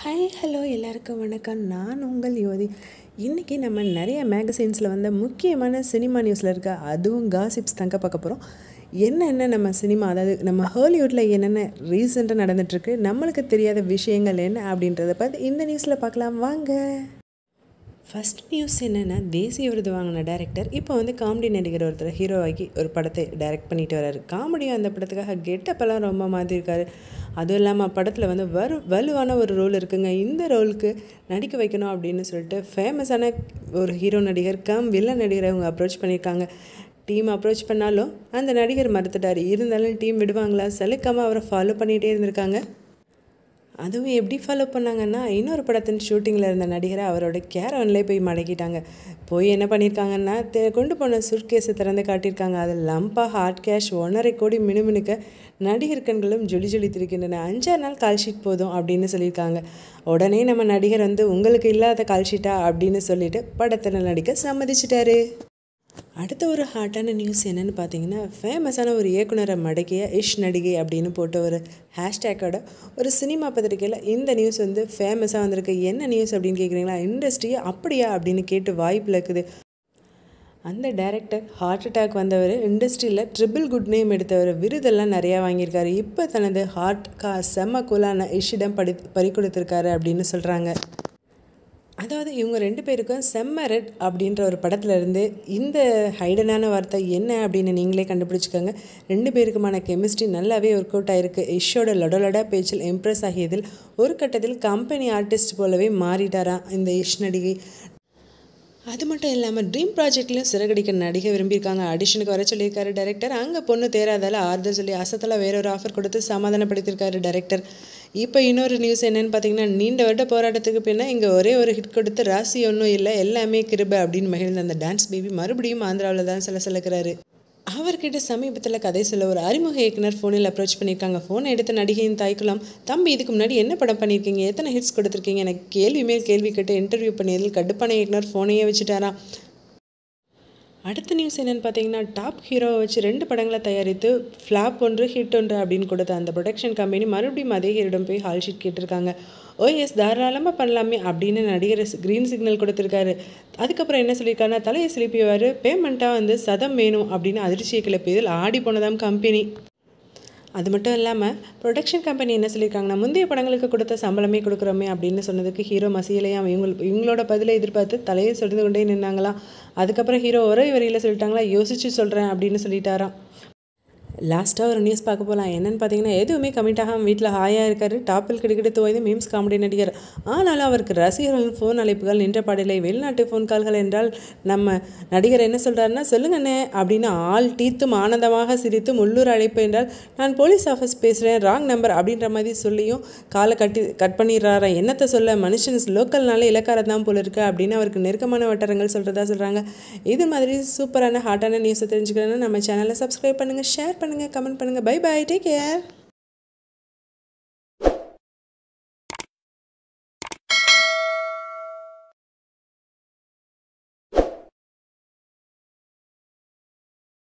hi hello எல்லாருக்கும் வணக்கம் நான் உங்கள் யோதி இன்றைக்கி நம்ம நிறைய மேகசைன்ஸில் வந்த முக்கியமான சினிமா நியூஸில் இருக்க அதுவும் காசிப்ஸ் தங்க பார்க்க போகிறோம் என்னென்ன நம்ம சினிமா அதாவது நம்ம ஹாலிவுட்டில் என்னென்ன ரீசெண்டாக நடந்துகிட்ருக்கு நம்மளுக்கு தெரியாத விஷயங்கள் என்ன அப்படின்றத பார்த்து இந்த நியூஸில் பார்க்கலாம் வாங்க ஃபஸ்ட் நியூஸ் என்னென்னா தேசிய விருது வாங்கின டேரக்டர் இப்போ வந்து காமெடி நடிகர் ஒருத்தர் ஹீரோவாகி ஒரு படத்தை டைரக்ட் பண்ணிட்டு வராரு காமெடியும் அந்த படத்துக்காக கெட்டப்பெல்லாம் ரொம்ப மாற்றிருக்காரு அதுவும் இல்லாமல் படத்தில் வந்து வரு வலுவான ஒரு ரோல் இருக்குங்க இந்த ரோலுக்கு நடிக்க வைக்கணும் அப்படின்னு சொல்லிட்டு ஃபேமஸான ஒரு ஹீரோ நடிகர் கம் வில்ல நடிகரை அவங்க அப்ரோச் பண்ணியிருக்காங்க டீம் அப்ரோச் பண்ணாலும் அந்த நடிகர் மறுத்துட்டார் இருந்தாலும் டீம் விடுவாங்களா செலுக்காமல் அவரை ஃபாலோ பண்ணிகிட்டே இருந்திருக்காங்க அதுவும் எப்படி ஃபாலோ பண்ணாங்கன்னா இன்னொரு படத்தின் ஷூட்டிங்கில் இருந்த நடிகரை அவரோட கேரவன்லேயே போய் மடக்கிட்டாங்க போய் என்ன பண்ணியிருக்காங்கன்னா தே கொண்டு போன சுட்கேஸை திறந்து காட்டியிருக்காங்க அது லம்பாக ஹார்ட் கேஷ் ஒன்றரை கோடி மினுமினுக்க நடிகர் கண்களும் ஜொலி ஜொலி திருக்கின்றன அஞ்சாறு நாள் கால்ஷீட் போதும் அப்படின்னு சொல்லியிருக்காங்க உடனே நம்ம நடிகர் வந்து உங்களுக்கு இல்லாத கால்ஷீட்டா அப்படின்னு சொல்லிட்டு படத்தில் நடிக்க சம்மதிச்சிட்டாரு அடுத்த ஒரு ஹாட்டான நியூஸ் என்னென்னு பார்த்தீங்கன்னா ஃபேமஸான ஒரு இயக்குனரை மடக்கிய இஷ் நடிகை அப்படின்னு போட்ட ஒரு ஹேஷ்டேக்கோட ஒரு சினிமா பத்திரிக்கையில் இந்த நியூஸ் வந்து ஃபேமஸாக வந்திருக்கு என்ன நியூஸ் அப்படின்னு கேட்குறீங்களா இண்டஸ்ட்ரியை அப்படியா அப்படின்னு கேட்டு வாய்ப்பில் இருக்குது அந்த டேரக்டர் ஹார்ட் அட்டாக் வந்தவர் இண்டஸ்ட்ரியில் ட்ரிபிள் குட் நேம் எடுத்தவர் விருதெல்லாம் நிறையா வாங்கியிருக்காரு இப்போ தனது ஹார்ட் கா செம்ம கூலான இஷிடம் படி பறி கொடுத்துருக்காரு அப்படின்னு சொல்கிறாங்க அதாவது இவங்க ரெண்டு பேருக்கும் செம்மரட் அப்படின்ற ஒரு படத்துலேருந்து இந்த ஹைடனான வார்த்தை என்ன அப்படின்னு நீங்களே கண்டுபிடிச்சிக்கோங்க ரெண்டு பேருக்குமான கெமிஸ்ட்ரி நல்லாவே ஒர்க் அவுட் ஆகிருக்கு இஷோட லொடலொட பேச்சில் இம்ப்ரெஸ் ஆகியதில் ஒரு கட்டத்தில் கம்பெனி ஆர்டிஸ்ட் போலவே மாறிட்டாரா இந்த இஷ் நடிகை அது மட்டும் இல்லாமல் ட்ரீம் ப்ராஜெக்ட்லையும் சிறகடிக்க நடிக விரும்பியிருக்காங்க ஆடிஷனுக்கு வர சொல்லியிருக்காரு டேரக்டர் அங்கே பொண்ணு தேராதால ஆறுதல் சொல்லி அசத்தில் வேற ஒரு ஆஃபர் கொடுத்து சமாதானப்படுத்தியிருக்காரு டேரக்டர் இப்போ இன்னொரு நியூஸ் என்னென்னு பார்த்தீங்கன்னா நீண்ட வருட போராட்டத்துக்கு பின்னா இங்கே ஒரே ஒரு ஹிட் கொடுத்து ராசி ஒன்றும் இல்லை எல்லாமே கிருப அப்படின்னு மகிழ்ந்த அந்த டான்ஸ் பேபி மறுபடியும் ஆந்திராவில் தான் சில சிலக்கிறாரு அவர்கிட்ட சமீபத்தில் கதை சொல்ல ஒரு அறிமுக இயக்குனர் ஃபோனில் அப்ரோச் பண்ணியிருக்காங்க ஃபோனை எடுத்த நடிகையின் தாய்க்குலாம் தம்பி இதுக்கு முன்னாடி என்ன படம் பண்ணியிருக்கீங்க எத்தனை ஹிட்ஸ் கொடுத்துருக்கீங்க எனக்கு கேள்வி மேல் கேள்வி கேட்டு இன்டர்வியூ பண்ணியதில் கடுப்பான இயக்குனர் ஃபோனையே வச்சுட்டாரா அடுத்த நியூஸ் என்னென்னு பார்த்தீங்கன்னா டாப் ஹீரோவை வச்சு ரெண்டு படங்களை தயாரித்து ஃப்ளாப் ஒன்று ஹிட் ஒன்று அப்படின்னு கொடுத்த அந்த ப்ரொடக்ஷன் கம்பெனி மறுபடியும் அதே ஹீரோடம் போய் ஹால் ஷீட் கேட்டிருக்காங்க ஓ எஸ் தாராளமாக பண்ணலாமே அப்படின்னு நடிகர் க்ரீன் சிக்னல் கொடுத்துருக்காரு அதுக்கப்புறம் என்ன சொல்லியிருக்காருன்னா தலையை சிலிப்பிவார் பேமெண்ட்டாக வந்து சதம் வேணும் அப்படின்னு அதிர்ச்சியை கிளப்பியதில் ஆடி போனதாம் கம்பெனி அது மட்டும் இல்லாமல் ப்ரொடக்ஷன் கம்பெனி என்ன சொல்லியிருக்காங்கன்னா முந்தைய படங்களுக்கு கொடுத்த சம்பளமே கொடுக்குறோமே அப்படின்னு சொன்னதுக்கு ஹீரோ மசியலையாம் இவங்க இவங்களோட பதிலை எதிர்பார்த்து தலையை சொல்லிட்டு கொண்டே நின்னாங்களாம் அதுக்கப்புறம் ஹீரோ ஒரே வரியில் சொல்லிட்டாங்களா யோசித்து சொல்கிறேன் அப்படின்னு சொல்லிட்டாராம் லாஸ்ட்டாக ஒரு நியூஸ் பார்க்க போகலாம் என்னென்னு பார்த்தீங்கன்னா எதுவுமே கமிட் ஆகாமல் வீட்டில் ஹாயாக இருக்கார் டாப்பில் கிடைக்கிட்டு துவைந்து மீம்ஸ் காமெடி நடிகர் ஆனாலும் அவருக்கு ரசிகர்களின் ஃபோன் அழைப்புகள் நின்ற பாடலை வெளிநாட்டு ஃபோன் கால்கள் என்றால் நம்ம நடிகர் என்ன சொல்கிறாருன்னா சொல்லுங்கண்ணே அப்படின்னு ஆள் டீத்தும் ஆனந்தமாக சிரித்தும் உள்ளூர் அழைப்பு என்றால் நான் போலீஸ் ஆஃபீஸ் பேசுகிறேன் ராங் நம்பர் அப்படின்ற மாதிரி சொல்லியும் காலை கட்டி கட் பண்ணிடுறாரா என்னத்தை சொல்ல மனுஷன் லோக்கல்னால இலக்கார தான் போல இருக்கு அப்படின்னு அவருக்கு நெருக்கமான வட்டாரங்கள் சொல்கிறதா சொல்கிறாங்க இது மாதிரி சூப்பரான ஹார்ட்டான நியூஸை தெரிஞ்சுக்கிறேன்னா நம்ம சேனலை சப்ஸ்கிரைப் பண்ணுங்கள் ஷேர் பண்ணுங்கள் பண்ணுங்கள் கமெண்ட் பண்ணுங்கள் பை பாய் டேக் கேர்